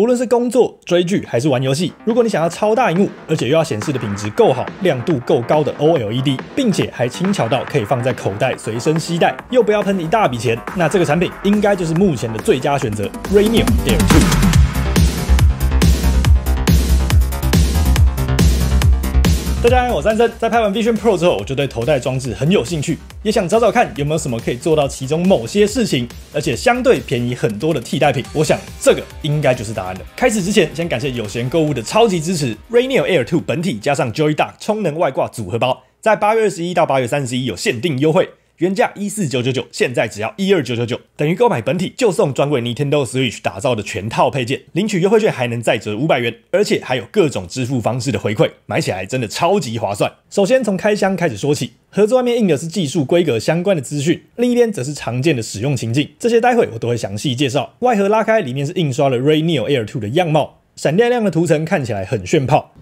无论是工作、追剧还是玩游戏，如果你想要超大屏幕，而且又要显示的品质够好、亮度够高的 OLED，并且还轻巧到可以放在口袋随身携带，又不要喷一大笔钱，那这个产品应该就是目前的最佳选择 r a y n o d Air 2。大家好，我三生。在拍完 Vision Pro 之后，我就对头戴装置很有兴趣，也想找找看有没有什么可以做到其中某些事情，而且相对便宜很多的替代品。我想这个应该就是答案了。开始之前，先感谢有闲购物的超级支持。r a i n e r Air Two 本体加上 Joy Duck 充能外挂组合包，在八月二十一到八月三十一有限定优惠。原价一四九九九，现在只要一二九九九，等于购买本体就送专为 Nintendo Switch 打造的全套配件，领取优惠券还能再折五百元，而且还有各种支付方式的回馈，买起来真的超级划算。首先从开箱开始说起，盒子外面印的是技术规格相关的资讯，另一边则是常见的使用情境，这些待会我都会详细介绍。外盒拉开，里面是印刷了 Ray Neo Air Two 的样貌，闪亮亮的涂层看起来很炫炮。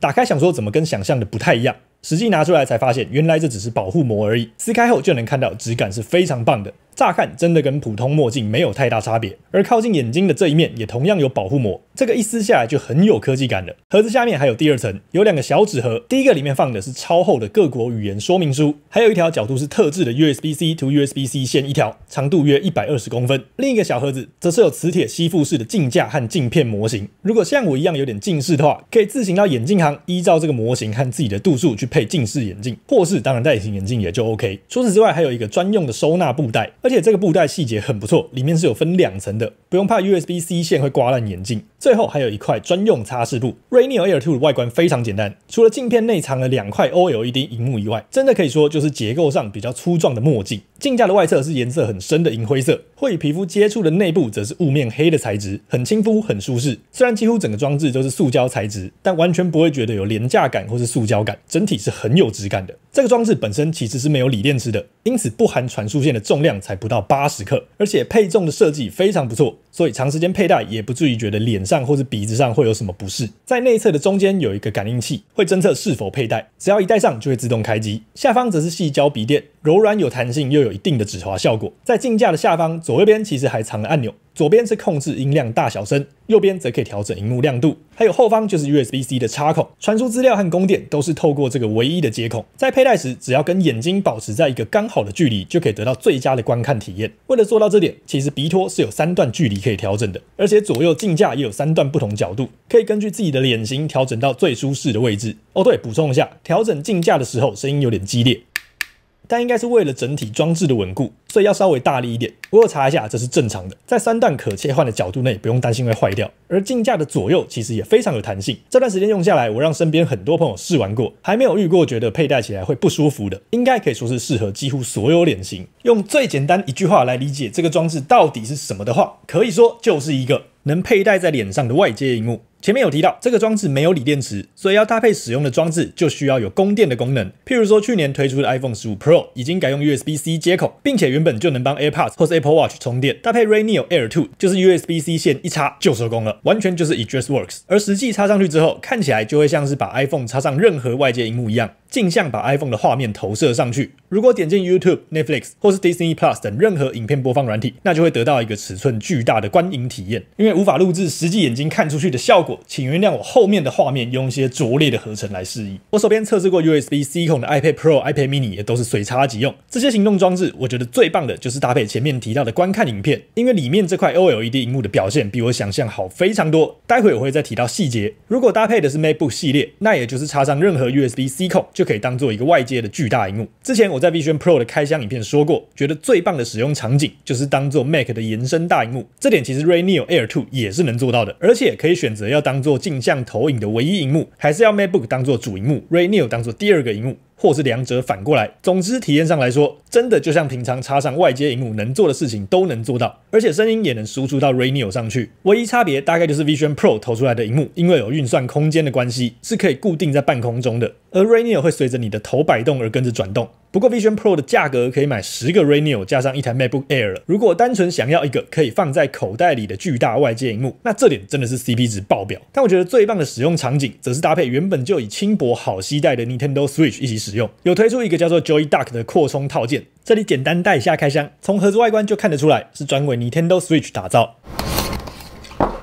打开想说怎么跟想象的不太一样。实际拿出来才发现，原来这只是保护膜而已。撕开后就能看到，质感是非常棒的。乍看真的跟普通墨镜没有太大差别，而靠近眼睛的这一面也同样有保护膜，这个一撕下来就很有科技感了。盒子下面还有第二层，有两个小纸盒，第一个里面放的是超厚的各国语言说明书，还有一条角度是特制的 USB-C to USB-C 线，一条长度约一百二十公分。另一个小盒子则是有磁铁吸附式的镜架和镜片模型。如果像我一样有点近视的话，可以自行到眼镜行，依照这个模型和自己的度数去配近视眼镜，或是当然戴隐形眼镜也就 OK。除此之外，还有一个专用的收纳布袋。而且这个布袋细节很不错，里面是有分两层的，不用怕 USB C 线会刮烂眼镜。最后还有一块专用擦拭布。r a n e o Air 2的外观非常简单，除了镜片内藏了两块 OLED 屏幕以外，真的可以说就是结构上比较粗壮的墨镜。镜架的外侧是颜色很深的银灰色，会与皮肤接触的内部则是雾面黑的材质，很亲肤，很舒适。虽然几乎整个装置都是塑胶材质，但完全不会觉得有廉价感或是塑胶感，整体是很有质感的。这个装置本身其实是没有锂电池的，因此不含传输线的重量。才不到八十克，而且配重的设计非常不错，所以长时间佩戴也不至于觉得脸上或是鼻子上会有什么不适。在内侧的中间有一个感应器，会侦测是否佩戴，只要一戴上就会自动开机。下方则是细胶鼻垫，柔软有弹性，又有一定的止滑效果。在镜架的下方左右边其实还藏了按钮。左边是控制音量大小声，右边则可以调整荧幕亮度，还有后方就是 USB-C 的插孔，传输资料和供电都是透过这个唯一的接口。在佩戴时，只要跟眼睛保持在一个刚好的距离，就可以得到最佳的观看体验。为了做到这点，其实鼻托是有三段距离可以调整的，而且左右镜架也有三段不同角度，可以根据自己的脸型调整到最舒适的位置。哦，对，补充一下，调整镜架的时候声音有点激烈。但应该是为了整体装置的稳固，所以要稍微大力一点。我有查一下，这是正常的，在三段可切换的角度内，不用担心会坏掉。而镜架的左右其实也非常有弹性。这段时间用下来，我让身边很多朋友试玩过，还没有遇过觉得佩戴起来会不舒服的。应该可以说是适合几乎所有脸型。用最简单一句话来理解这个装置到底是什么的话，可以说就是一个能佩戴在脸上的外接荧幕。前面有提到，这个装置没有锂电池，所以要搭配使用的装置就需要有供电的功能。譬如说，去年推出的 iPhone 15 Pro 已经改用 USB-C 接口，并且原本就能帮 AirPods 或是 Apple Watch 充电。搭配 r a y n i o Air 2，就是 USB-C 线一插就收工了，完全就是 e d r e s s Works。而实际插上去之后，看起来就会像是把 iPhone 插上任何外界荧幕一样。镜像把 iPhone 的画面投射上去。如果点进 YouTube、Netflix 或是 Disney Plus 等任何影片播放软体，那就会得到一个尺寸巨大的观影体验。因为无法录制实际眼睛看出去的效果，请原谅我后面的画面用一些拙劣的合成来示意。我手边测试过 USB C 孔的 iPad Pro、iPad Mini，也都是随插即用。这些行动装置，我觉得最棒的就是搭配前面提到的观看影片，因为里面这块 OLED 荧幕的表现比我想象好非常多。待会我会再提到细节。如果搭配的是 MacBook 系列，那也就是插上任何 USB C 孔。就可以当做一个外界的巨大荧幕。之前我在 Vision Pro 的开箱影片说过，觉得最棒的使用场景就是当做 Mac 的延伸大荧幕，这点其实 r a y n e o Air 2也是能做到的，而且可以选择要当做镜像投影的唯一荧幕，还是要 MacBook 当做主荧幕 r a y n e o 当做第二个荧幕。或是两者反过来，总之体验上来说，真的就像平常插上外接荧幕能做的事情都能做到，而且声音也能输出到 Renew 上去。唯一差别大概就是 Vision Pro 投出来的荧幕，因为有运算空间的关系，是可以固定在半空中的，而 r a n e o 会随着你的头摆动而跟着转动。不过 Vision Pro 的价格可以买十个 Renew 加上一台 MacBook Air。如果单纯想要一个可以放在口袋里的巨大外界荧幕，那这点真的是 C P 值爆表。但我觉得最棒的使用场景，则是搭配原本就以轻薄好携带的 Nintendo Switch 一起使用。有推出一个叫做 Joy Duck 的扩充套件，这里简单带一下开箱。从盒子外观就看得出来，是专为 Nintendo Switch 打造。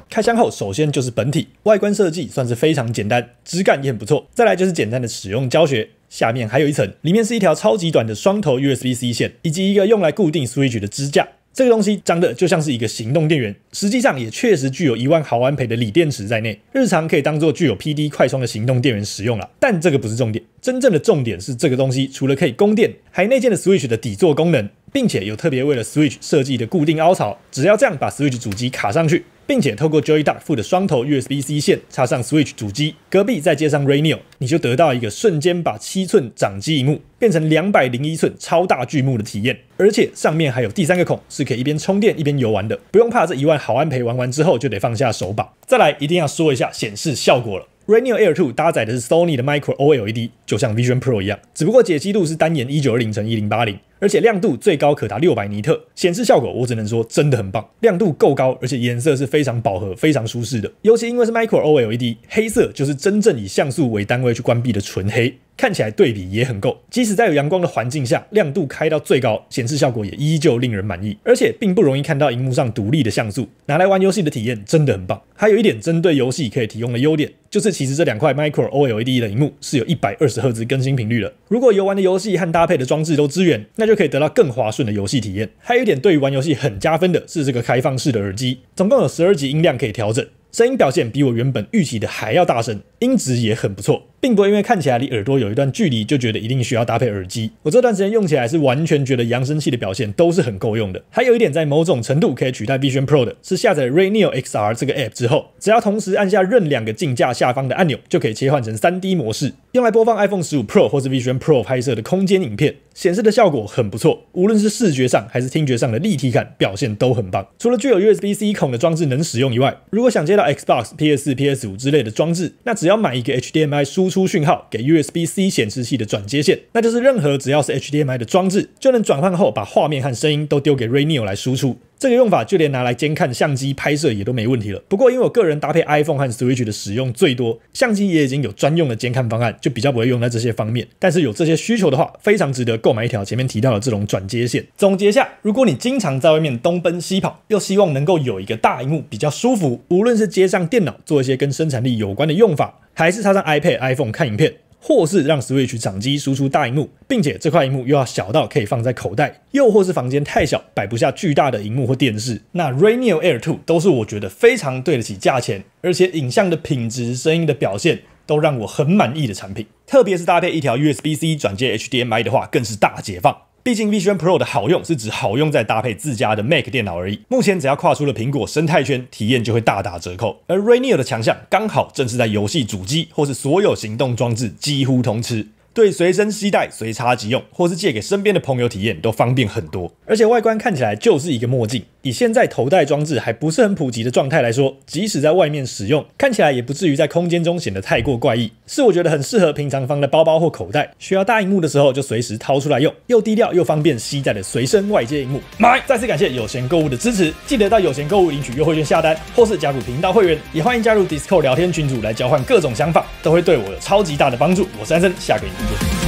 开箱后，首先就是本体，外观设计算是非常简单，质感也很不错。再来就是简单的使用教学。下面还有一层，里面是一条超级短的双头 USB-C 线，以及一个用来固定 Switch 的支架。这个东西长的就像是一个行动电源，实际上也确实具有一万毫安培的锂电池在内，日常可以当做具有 PD 快充的行动电源使用了。但这个不是重点，真正的重点是这个东西除了可以供电，还内建了 Switch 的底座功能，并且有特别为了 Switch 设计的固定凹槽，只要这样把 Switch 主机卡上去。并且透过 Joyduck 附的双头 USB-C 线插上 Switch 主机，隔壁再接上 r a y n i o 你就得到一个瞬间把七寸掌机屏幕变成两百零一寸超大巨幕的体验。而且上面还有第三个孔，是可以一边充电一边游玩的，不用怕这一万毫安培玩完之后就得放下手把。再来一定要说一下显示效果了。Reno Air 2搭载的是 Sony 的 Micro OLED，就像 Vision Pro 一样，只不过解析度是单眼1 9 2 0乘1 0 8 0而且亮度最高可达600尼特，显示效果我只能说真的很棒，亮度够高，而且颜色是非常饱和、非常舒适的。尤其因为是 Micro OLED，黑色就是真正以像素为单位去关闭的纯黑，看起来对比也很够，即使在有阳光的环境下，亮度开到最高，显示效果也依旧令人满意，而且并不容易看到荧幕上独立的像素，拿来玩游戏的体验真的很棒。还有一点，针对游戏可以提供的优点。就是其实这两块 Micro OLED 的荧幕是有一百二十赫兹更新频率的。如果游玩的游戏和搭配的装置都支援，那就可以得到更滑顺的游戏体验。还有一点对于玩游戏很加分的是这个开放式的耳机，总共有十二级音量可以调整，声音表现比我原本预期的还要大声，音质也很不错。并不会因为看起来离耳朵有一段距离就觉得一定需要搭配耳机。我这段时间用起来是完全觉得扬声器的表现都是很够用的。还有一点，在某种程度可以取代 Vision Pro 的是下载 Ray Neo XR 这个 app 之后，只要同时按下任两个镜架下方的按钮，就可以切换成 3D 模式，用来播放 iPhone 十五 Pro 或是 Vision Pro 拍摄的空间影片，显示的效果很不错。无论是视觉上还是听觉上的立体感表现都很棒。除了具有 USB-C 孔的装置能使用以外，如果想接到 Xbox、PS4、PS5 之类的装置，那只要买一个 HDMI 输输出讯号给 USB-C 显示器的转接线，那就是任何只要是 HDMI 的装置，就能转换后把画面和声音都丢给 r a y n e o 来输出。这个用法就连拿来监看相机拍摄也都没问题了。不过因为我个人搭配 iPhone 和 Switch 的使用最多，相机也已经有专用的监看方案，就比较不会用在这些方面。但是有这些需求的话，非常值得购买一条前面提到的这种转接线。总结下，如果你经常在外面东奔西跑，又希望能够有一个大屏幕比较舒服，无论是接上电脑做一些跟生产力有关的用法，还是插上 iPad、iPhone 看影片。或是让 Switch 掌机输出大荧幕，并且这块荧幕又要小到可以放在口袋，又或是房间太小摆不下巨大的荧幕或电视，那 Raneal Air Two 都是我觉得非常对得起价钱，而且影像的品质、声音的表现都让我很满意的产品。特别是搭配一条 USB-C 转接 HDMI 的话，更是大解放。毕竟，Vision Pro 的好用是指好用在搭配自家的 Mac 电脑而已。目前只要跨出了苹果生态圈，体验就会大打折扣。而 Reno 的强项刚好正是在游戏主机或是所有行动装置几乎通吃。对，随身携带，随插即用，或是借给身边的朋友体验都方便很多。而且外观看起来就是一个墨镜，以现在头戴装置还不是很普及的状态来说，即使在外面使用，看起来也不至于在空间中显得太过怪异。是我觉得很适合平常放在包包或口袋，需要大屏幕的时候就随时掏出来用，又低调又方便携带的随身外接屏幕。买，再次感谢有闲购物的支持，记得到有闲购物领取优惠券下单，或是加入频道会员，也欢迎加入 Discord 聊天群组来交换各种想法，都会对我有超级大的帮助。我是安生，下个音。Thank you.